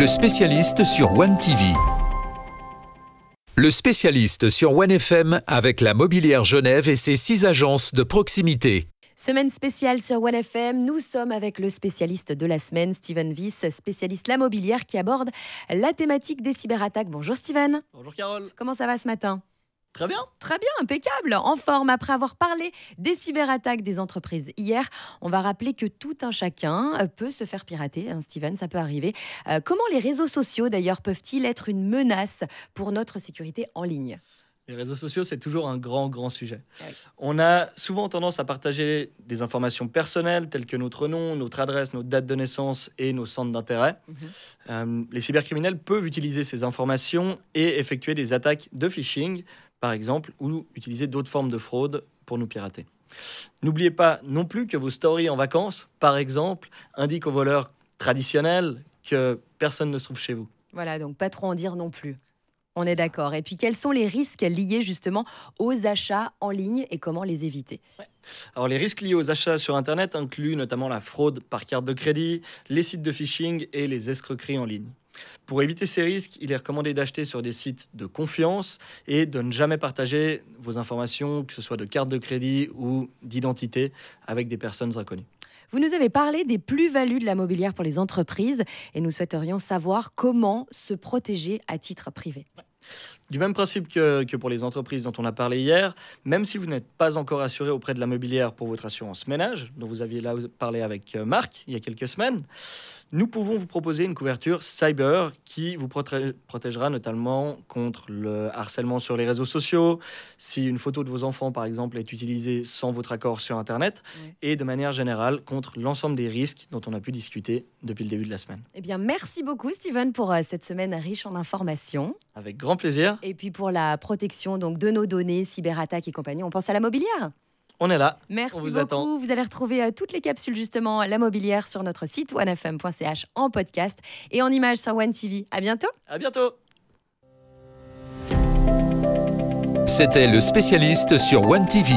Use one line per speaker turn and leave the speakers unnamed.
le spécialiste sur One TV. Le spécialiste sur FM avec la Mobilière Genève et ses six agences de proximité.
Semaine spéciale sur FM, nous sommes avec le spécialiste de la semaine, Steven Viss, spécialiste la mobilière qui aborde la thématique des cyberattaques. Bonjour Steven. Bonjour Carole. Comment ça va ce matin Très bien. Très bien, impeccable. En forme, après avoir parlé des cyberattaques des entreprises hier, on va rappeler que tout un chacun euh, peut se faire pirater. Hein, Steven, ça peut arriver. Euh, comment les réseaux sociaux, d'ailleurs, peuvent-ils être une menace pour notre sécurité en ligne
les réseaux sociaux, c'est toujours un grand, grand sujet. On a souvent tendance à partager des informations personnelles telles que notre nom, notre adresse, notre date de naissance et nos centres d'intérêt. Mhm. Euh, les cybercriminels peuvent utiliser ces informations et effectuer des attaques de phishing par exemple, ou utiliser d'autres formes de fraude pour nous pirater. N'oubliez pas non plus que vos stories en vacances, par exemple, indiquent aux voleurs traditionnels que personne ne se trouve chez vous.
Voilà, donc pas trop en dire non plus. On est d'accord. Et puis, quels sont les risques liés justement aux achats en ligne et comment les éviter
alors les risques liés aux achats sur Internet incluent notamment la fraude par carte de crédit, les sites de phishing et les escroqueries en ligne. Pour éviter ces risques, il est recommandé d'acheter sur des sites de confiance et de ne jamais partager vos informations, que ce soit de carte de crédit ou d'identité, avec des personnes inconnues.
Vous nous avez parlé des plus-values de la mobilière pour les entreprises et nous souhaiterions savoir comment se protéger à titre privé
du même principe que, pour les entreprises dont on a parlé hier, même si vous n'êtes pas encore assuré auprès de la mobilière pour votre assurance ménage, dont vous aviez là parlé avec euh, Marc il y a quelques semaines, nous pouvons vous proposer une couverture cyber qui vous protégera notamment contre le harcèlement sur les réseaux sociaux, si une photo de vos enfants par exemple est utilisée sans votre accord sur Internet, et de manière générale contre l'ensemble des risques dont on a pu discuter depuis le début de la semaine.
Eh bien, merci beaucoup Steven pour euh, cette semaine riche en informations. Avec grand plaisir. Et puis pour la protection donc de nos données, cyberattaques et compagnie, on pense à la mobilière.
On est là. Merci vous beaucoup.
Vous allez retrouver euh, toutes les capsules justement la mobilière sur notre site onefm.ch en podcast et en images sur One TV. À bientôt. À bientôt.
C'était le spécialiste sur One TV.